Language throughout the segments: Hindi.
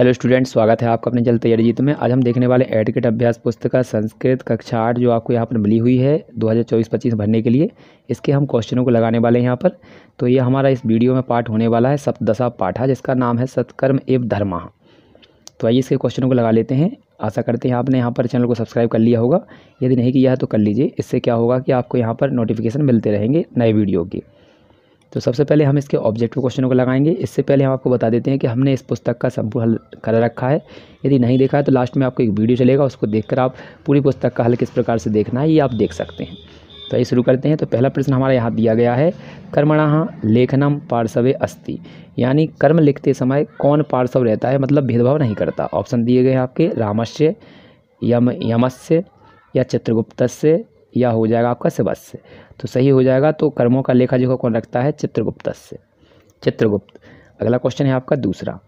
हेलो स्टूडेंट स्वागत है आपका अपने जल तैयारी जीत में आज हम देखने वाले एडकेट अभ्यास पुस्तक का संस्कृत कक्षा आठ जो आपको यहाँ पर मिली हुई है 2024-25 भरने के लिए इसके हम क्वेश्चनों को लगाने वाले हैं यहाँ पर तो ये हमारा इस वीडियो में पाठ होने वाला है सप्तशा पाठा जिसका नाम है सत्कर्म एवं धर्म तो आइए इसके क्वेश्चनों को लगा लेते हैं आशा करते हैं आपने यहाँ पर चैनल को सब्सक्राइब कर लिया होगा यदि नहीं किया है तो कर लीजिए इससे क्या होगा कि आपको यहाँ पर नोटिफिकेशन मिलते रहेंगे नए वीडियो के तो सबसे पहले हम इसके ऑब्जेक्टिव क्वेश्चनों को लगाएंगे इससे पहले हम आपको बता देते हैं कि हमने इस पुस्तक का संपूर्ण हल कर रखा है यदि नहीं देखा है तो लास्ट में आपको एक वीडियो चलेगा उसको देखकर आप पूरी पुस्तक का हल किस प्रकार से देखना है ये आप देख सकते हैं तो ये शुरू करते हैं तो पहला प्रश्न हमारा यहाँ दिया गया है कर्मणा लेखनम पार्श्वे अस्ति यानी कर्म लिखते समय कौन पार्श्व रहता है मतलब भेदभाव नहीं करता ऑप्शन दिए गए हैं आपके रामस्य यम यमस्य या चित्रगुप्त से या हो जाएगा आपका से तो सही हो जाएगा तो कर्मों का लेखा जोखा कौन रखता है चित्रगुप्त से चित्रगुप्त अगला क्वेश्चन है आपका दूसरा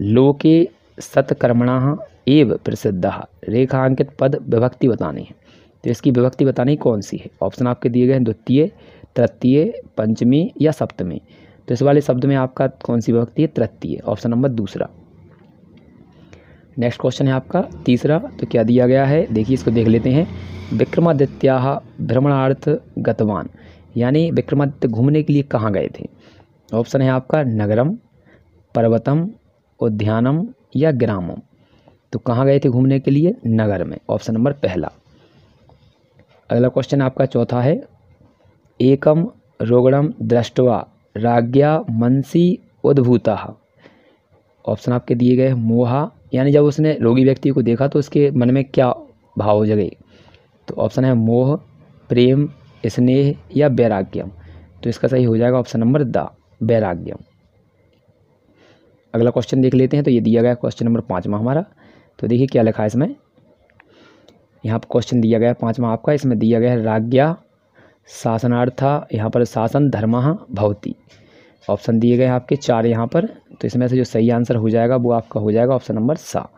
लोके सतकर्मणा एव प्रसिद्ध रेखांकित पद विभक्ति बतानी है तो इसकी विभक्ति बतानी कौन सी है ऑप्शन आपके दिए गए हैं द्वितीय तृतीय पंचमी या सप्तमी तो इस वाले शब्द में आपका कौन सी विभक्ति है तृतीय ऑप्शन नंबर दूसरा नेक्स्ट क्वेश्चन है आपका तीसरा तो क्या दिया गया है देखिए इसको देख लेते हैं विक्रमादित्या भ्रमणार्थ गतवान यानी विक्रमादित्य घूमने के लिए कहाँ गए थे ऑप्शन है आपका नगरम पर्वतम उद्यानम या ग्रामम तो कहाँ गए थे घूमने के लिए नगर में ऑप्शन नंबर पहला अगला क्वेश्चन आपका चौथा है एकम रोगणम दृष्टवा राज्ञा मनसी उद्भूता ऑप्शन आपके दिए गए मोहा यानी जब उसने रोगी व्यक्ति को देखा तो उसके मन में क्या भाव जगे तो ऑप्शन है मोह प्रेम स्नेह या वैराग्यम तो इसका सही हो जाएगा ऑप्शन नंबर द वैराग्यम अगला क्वेश्चन देख लेते हैं तो ये दिया गया क्वेश्चन नंबर पाँचवा हमारा तो देखिए क्या लिखा है इसमें यहाँ पर क्वेश्चन दिया गया है पाँचवा आपका इसमें दिया गया है राज्ञा शासनार्था यहाँ पर शासन धर्म भवती ऑप्शन दिए गए आपके चार यहाँ पर तो इसमें से जो सही आंसर हो जाएगा वो आपका हो जाएगा ऑप्शन नंबर सा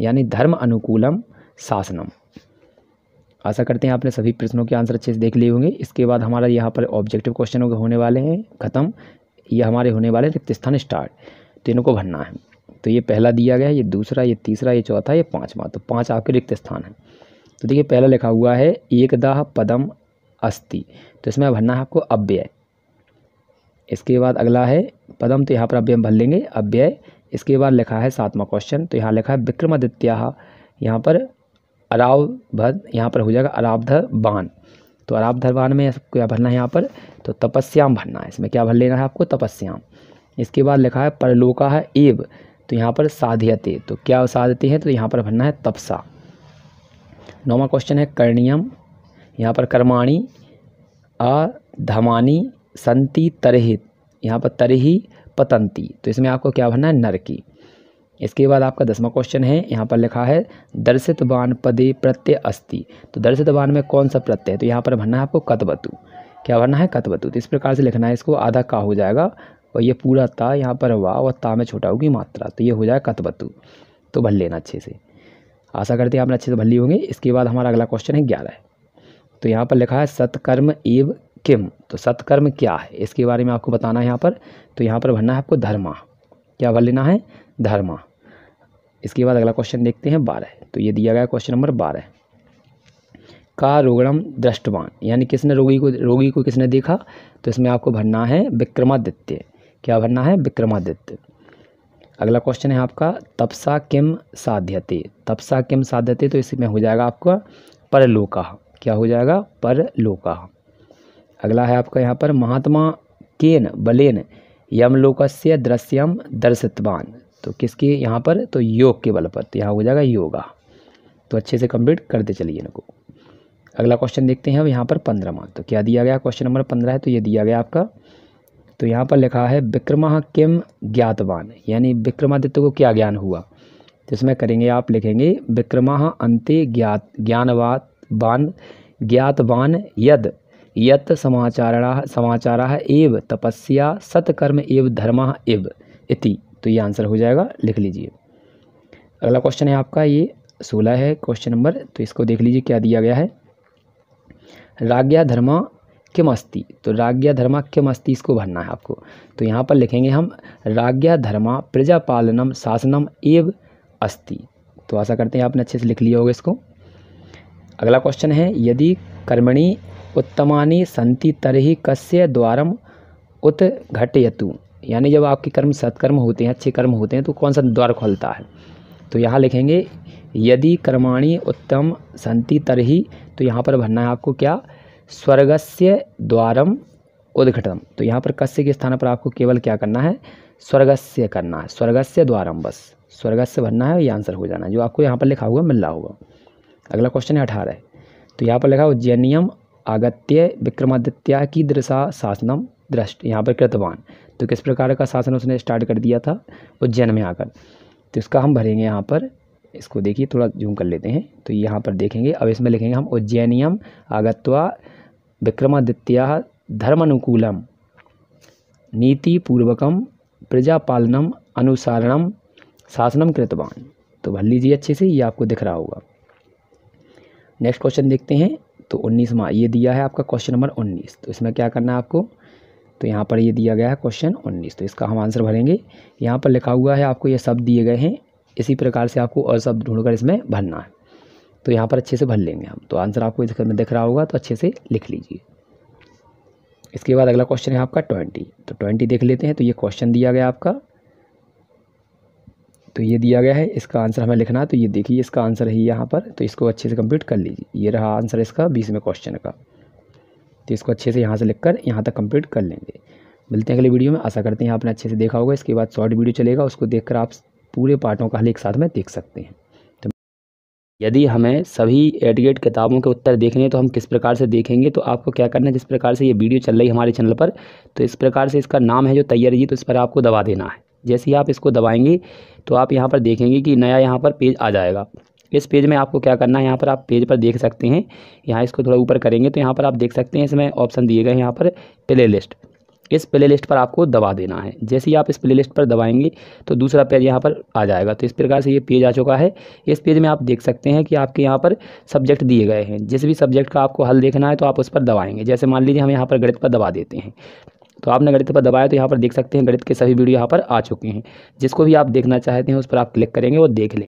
यानी धर्म अनुकूलम शासनम आशा करते हैं आपने सभी प्रश्नों के आंसर अच्छे से देख लिए होंगे इसके बाद हमारा यहाँ पर ऑब्जेक्टिव क्वेश्चन होने वाले हैं ख़त्म ये हमारे होने वाले रिक्त स्थान स्टार्ट तो इनको भरना है तो ये पहला दिया गया है ये दूसरा ये तीसरा ये चौथा ये पाँचवा तो पाँच आपके रिक्त स्थान है तो देखिए पहला लिखा हुआ है एकदाह पदम अस्ति तो इसमें भरना है आपको अव्यय इसके बाद अगला है पदम तो यहाँ पर हम भर लेंगे अव्यय इसके बाद लिखा है सातवां क्वेश्चन तो यहाँ लिखा है विक्रमादित्य यहाँ पर भद यहाँ पर हो जाएगा अरावधर बान तो अरावधर बान में सबको क्या भरना है यहाँ पर तो तपस्याम भरना है इसमें क्या भर लेना है आपको तपस्याम इसके बाद लिखा है परलोका है एव तो यहाँ पर साध्यते तो क्या साधते हैं तो यहाँ पर भरना है तपसा नौवा क्वेश्चन है कर्णियम यहाँ पर कर्माणी अधमानी संति तरहित यहाँ पर तरही पतंती तो इसमें आपको क्या भरना है नर की इसके बाद आपका दसवां क्वेश्चन है यहाँ पर लिखा है दर्शित बान पदे प्रत्यय अस्ति तो दर्शित बान में कौन सा प्रत्यय तो यहाँ पर भरना है आपको कतवतु क्या भरना है कतवतु तो इस प्रकार से लिखना है इसको आधा का हो जाएगा और ये पूरा ता यहाँ पर वा और ता में छोटा होगी मात्रा तो ये हो जाए कतवतु तो भर लेना अच्छे से आशा करते हैं आपने अच्छे से भर ली होंगे इसके बाद हमारा अगला क्वेश्चन है ग्यारह तो यहाँ पर लिखा है सत्कर्म एव किम तो सत्कर्म क्या है इसके बारे में आपको बताना है यहाँ पर तो यहाँ पर भरना है आपको धर्मा क्या भर लेना है धर्मा इसके बाद अगला क्वेश्चन देखते हैं बारह तो ये दिया गया क्वेश्चन नंबर बारह का रोगणम दृष्टवान यानी किसने रोगी को रोगी को किसने देखा तो इसमें आपको भरना है विक्रमादित्य क्या भरना है विक्रमादित्य अगला क्वेश्चन है आपका तपसा किम साध्यते तपसा किम साध्यते तो इसमें हो जाएगा आपका परलोका क्या हो जाएगा परलोका अगला है आपका यहाँ पर महात्मा केन बलेन यमलोकस्य दृश्यम दर्शितवान तो किसके यहाँ पर तो योग के बल पर तो यहाँ हो जाएगा योगा तो अच्छे से कंप्लीट करते चलिए इनको अगला क्वेश्चन देखते हैं अब यहाँ पर पंद्रहवा तो क्या दिया गया क्वेश्चन नंबर पंद्रह है तो ये दिया गया आपका तो यहाँ पर लिखा है विक्रमा किम ज्ञातवान यानी विक्रमादित्य को क्या ज्ञान हुआ तो इसमें करेंगे आप लिखेंगे विक्रमा अंत्य ज्ञात ज्ञानवात बान ज्ञातवान यद यत समाचारा समाचारा एव तपस्या सतकर्म एव धर्म एव इति तो ये आंसर हो जाएगा लिख लीजिए अगला क्वेश्चन है आपका ये सोलह है क्वेश्चन नंबर तो इसको देख लीजिए क्या दिया गया है राग्या धर्मा किम अस्ति तो राग्या धर्मा किम अस्ति इसको भरना है आपको तो यहाँ पर लिखेंगे हम राग्या धर्मा प्रजापालनम शासनम एव अस्ति तो आशा करते हैं आपने अच्छे से लिख लिया होगा इसको अगला क्वेश्चन है यदि कर्मणि उत्तमानी संति तरही कस्य द्वारम उत्घटयतु यानी जब आपके कर्म सत्कर्म होते हैं अच्छे कर्म होते हैं तो कौन सा द्वार खोलता है तो यहाँ लिखेंगे यदि कर्माणी उत्तम संति तरही तो यहाँ पर भरना है आपको क्या स्वर्गस्य द्वारम उद्घटम तो यहाँ पर कस्य के स्थान पर आपको केवल क्या करना है स्वर्गस्य करना है स्वर्गस्य द्वारम बस स्वर्गस्य भरना है ये आंसर हो जाना जो आपको यहाँ पर लिखा हुआ मिल रहा होगा अगला क्वेश्चन है अठारह तो यहाँ पर लिखा उज्जैनियम आगत्य विक्रमादित्य की दृशा शासनम दृष्ट यहाँ पर कृतवान तो किस प्रकार का शासन उसने स्टार्ट कर दिया था उज्जैन में आकर तो इसका हम भरेंगे यहाँ पर इसको देखिए थोड़ा जूम कर लेते हैं तो यहाँ पर देखेंगे अब इसमें लिखेंगे हम उज्जैनियम आगत्वा विक्रमादित्य धर्म नीति नीतिपूर्वकम प्रजापालनम अनुसारणम शासनम कृतवान तो भर लीजिए अच्छे से ये आपको दिख रहा होगा नेक्स्ट क्वेश्चन देखते हैं तो उन्नीस माँ ये दिया है आपका क्वेश्चन नंबर उन्नीस तो इसमें क्या करना है आपको तो यहाँ पर ये दिया गया है क्वेश्चन उन्नीस तो इसका हम आंसर भरेंगे यहाँ पर लिखा हुआ है आपको ये शब्द दिए गए हैं इसी प्रकार से आपको और शब्द ढूंढकर इसमें भरना है तो यहाँ पर अच्छे से भर लेंगे हम तो आंसर आपको इसके में दिख रहा होगा तो अच्छे से लिख लीजिए इसके बाद अगला क्वेश्चन है आपका ट्वेंटी तो ट्वेंटी देख लेते हैं तो ये क्वेश्चन दिया गया आपका तो ये दिया गया है इसका आंसर हमें लिखना है तो ये देखिए इसका आंसर है यहाँ पर तो इसको अच्छे से कंप्लीट कर लीजिए ये रहा आंसर इसका बीस में क्वेश्चन का तो इसको अच्छे से यहाँ से लिख कर यहाँ तक कंप्लीट कर लेंगे मिलते हैं अगले वीडियो में आशा करते हैं आपने अच्छे से देखा होगा इसके बाद शॉर्ट वीडियो चलेगा उसको देख आप पूरे पार्टों का हल एक साथ में देख सकते हैं तो यदि हमें सभी एडगेट किताबों के उत्तर देखने हैं तो हम किस प्रकार से देखेंगे तो आपको क्या करना है जिस प्रकार से ये वीडियो चल रही है हमारे चैनल पर तो इस प्रकार से इसका नाम है जो तैयारी जी तो इस पर आपको दबा देना है जैसे ही आप इसको दबाएंगे तो आप यहाँ पर देखेंगे कि नया यहाँ पर पेज आ जाएगा इस पेज में आपको क्या करना है यहाँ पर आप पेज पर देख सकते हैं यहाँ इसको थोड़ा ऊपर करेंगे तो यहाँ पर आप देख सकते हैं इसमें ऑप्शन दिए गए यहाँ पर प्ले लिस्ट इस प्ले लिस्ट पर आपको दबा देना है जैसे ही आप इस प्ले लिस्ट पर दबाएंगे तो दूसरा पेज यहाँ पर आ जाएगा तो इस प्रकार से ये पेज आ चुका है इस पेज में आप देख सकते हैं कि आपके यहाँ पर सब्जेक्ट दिए गए हैं जिस भी सब्जेक्ट का आपको हल देखना है तो आप उस पर दबाएंगे जैसे मान लीजिए हम यहाँ पर गणित पर दबा देते हैं तो आपने गणित पर दबाया तो यहाँ पर देख सकते हैं गणित के सभी वीडियो यहाँ पर आ चुके हैं जिसको भी आप देखना चाहते हैं उस पर आप क्लिक करेंगे और देख लें